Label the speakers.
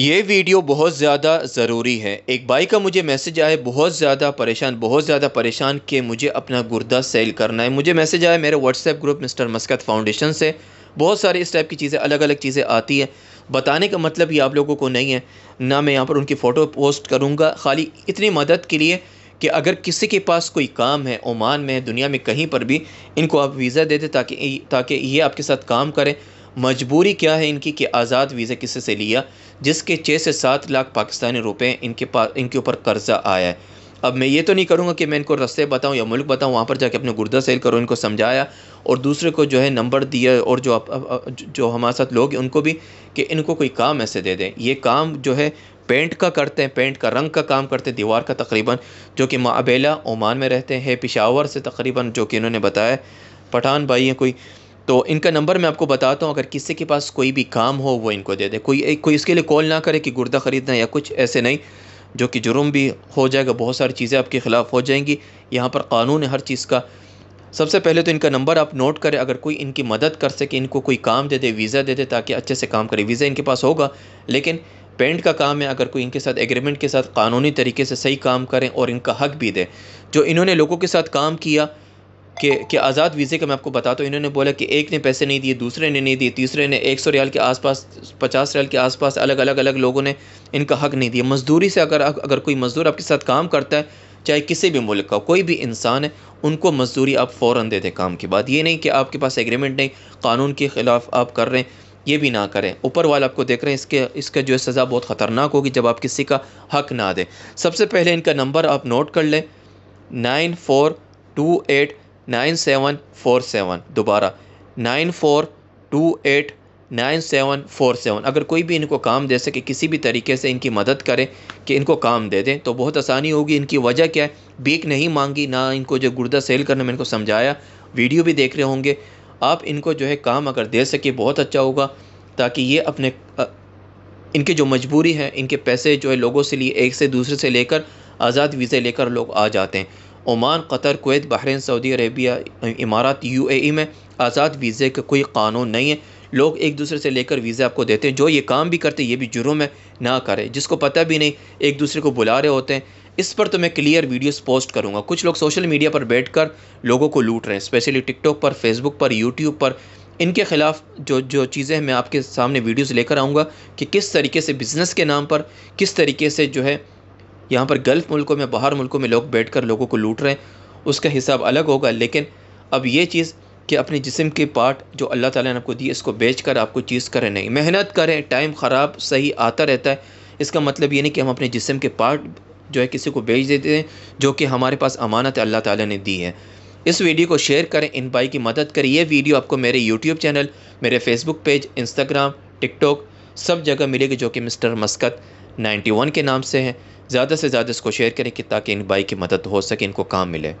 Speaker 1: ये वीडियो बहुत ज़्यादा ज़रूरी है एक भाई का मुझे मैसेज आया बहुत ज़्यादा परेशान बहुत ज़्यादा परेशान कि मुझे अपना गुर्दा सेल करना है मुझे मैसेज आया मेरे WhatsApp group mister Muscat foundation से बहुत सारी इस टाइप की चीज़ें अलग अलग चीज़ें आती हैं बताने का मतलब ये आप लोगों को नहीं है ना मैं यहाँ पर उनकी फ़ोटो पोस्ट करूँगा खाली इतनी मदद के लिए कि अगर किसी के पास कोई काम है ओमान में दुनिया में कहीं पर भी इनको आप वीज़ा दे दें ताकि ताकि ये आपके साथ काम करें मजबूरी क्या है इनकी कि आज़ाद वीज़ा किससे से लिया जिसके छः से सात लाख पाकिस्तानी रुपए इनके पास इनके ऊपर कर्जा आया है अब मैं ये तो नहीं करूँगा कि मैं इनको रस्ते बताऊँ या मुल्क बताऊँ वहाँ पर जाके अपने गुर्दा सेल करो इनको समझाया और दूसरे को जो है नंबर दिया और जो आप, जो हमारे साथ लोग हैं उनको भी कि इनको कोई काम ऐसे दे दें ये काम जो है पेंट का करते हैं पेंट का रंग का काम करते हैं दीवार का तकरीबन जो कि माबेला ओमान में रहते हैं पिशावर से तकरीबन जो कि इन्होंने बताया पठान भाई हैं कोई तो इनका नंबर मैं आपको बताता हूँ अगर किसी के पास कोई भी काम हो वो इनको दे दे कोई कोई इसके लिए कॉल ना करे कि गुर्दा ख़रीदना या कुछ ऐसे नहीं जो कि जुर्म भी हो जाएगा बहुत सारी चीज़ें आपके ख़िलाफ़ हो जाएंगी यहाँ पर कानून है हर चीज़ का सबसे पहले तो इनका नंबर आप नोट करें अगर कोई इनकी मदद कर सके इनको कोई काम दे दे वीज़ा दे दे ताकि अच्छे से काम करे वीज़ा इनके पास होगा लेकिन पेंट का काम है अगर कोई इनके साथ एग्रीमेंट के साथ कानूनी तरीके से सही काम करें और इनका हक भी दें जो इन्होंने लोगों के साथ काम किया कि कि आज़ाद वीज़े का मैं आपको बता तो इन्होंने बोला कि एक ने पैसे नहीं दिए दूसरे ने नहीं दिए तीसरे ने एक सौ रियाल के आसपास पचास रियाल के आसपास अलग अलग अलग लोगों ने इनका हक नहीं दिया मजदूरी से अगर अगर कोई मज़दूर आपके साथ काम करता है चाहे किसी भी मुल्क का कोई भी इंसान है उनको मजदूरी आप फ़ौर दे दें काम के बाद ये नहीं कि आपके पास एग्रीमेंट नहीं कानून के ख़िलाफ़ आप कर रहे हैं ये भी ना करें ऊपर वाला आपको देख रहे हैं इसके इसका जो है सज़ा बहुत ख़तरनाक होगी जब आप किसी का हक ना दें सबसे पहले इनका नंबर आप नोट कर लें nine four two eight nine seven four seven दोबारा nine four two eight nine seven four seven अगर कोई भी इनको काम दे सके किसी भी तरीके से इनकी मदद करें कि इनको काम दे दें तो बहुत आसानी होगी इनकी वजह क्या है बीक नहीं मांगी ना इनको जो गुर्दा सेल करने में इनको समझाया वीडियो भी देख रहे होंगे आप इनको जो है काम अगर दे सके बहुत अच्छा होगा ताकि ये अपने इनकी जो मजबूरी है इनके पैसे जो है लोगों से लिए एक से दूसरे से लेकर आज़ाद वीज़े लेकर लोग आ जाते हैं ओमान कतर कोत बहरीन सऊदी अरेबिया इमारत यू ए में आज़ाद वीज़े का कोई कानून नहीं है लोग एक दूसरे से लेकर वीज़ा आपको देते हैं जो ये काम भी करते ये भी जुर्म है ना करें जिसको पता भी नहीं एक दूसरे को बुला रहे होते हैं इस पर तो मैं क्लियर वीडियोस पोस्ट करूँगा कुछ लोग सोशल मीडिया पर बैठकर लोगों को लूट रहे हैं स्पेशली टिकटॉक पर फेसबुक पर यूट्यूब पर इनके खिलाफ जो जो चीज़ें मैं आपके सामने वीडियोस लेकर आऊँगा कि किस तरीके से बिज़नेस के नाम पर किस तरीके से जो है यहाँ पर गल्फ़ मुल्कों में बाहर मुल्कों में लोग बैठ कर लोगों को लूट रहे हैं उसका हिसाब अलग होगा लेकिन अब ये चीज़ कि अपने जिसम के पार्ट जो अल्लाह ताला ने आपको दी इसको बेच कर आपको चीज़ करें नहीं मेहनत करें टाइम ख़राब सही आता रहता है इसका मतलब ये नहीं कि हम अपने जिसम के पार्ट जो है किसी को बेच देते हैं जो कि हमारे पास अमानत अल्लाह ताला ने दी है इस वीडियो को शेयर करें इन भाई की मदद करें यह वीडियो आपको मेरे यूट्यूब चैनल मेरे फेसबुक पेज इंस्टाग्राम टिकटॉक सब जगह मिलेगी जो कि मिस्टर मस्कत 91 के नाम से हैं ज़्यादा से ज़्यादा इसको शेयर करें कि ताकि इन भाई की मदद हो सके इनको काम मिले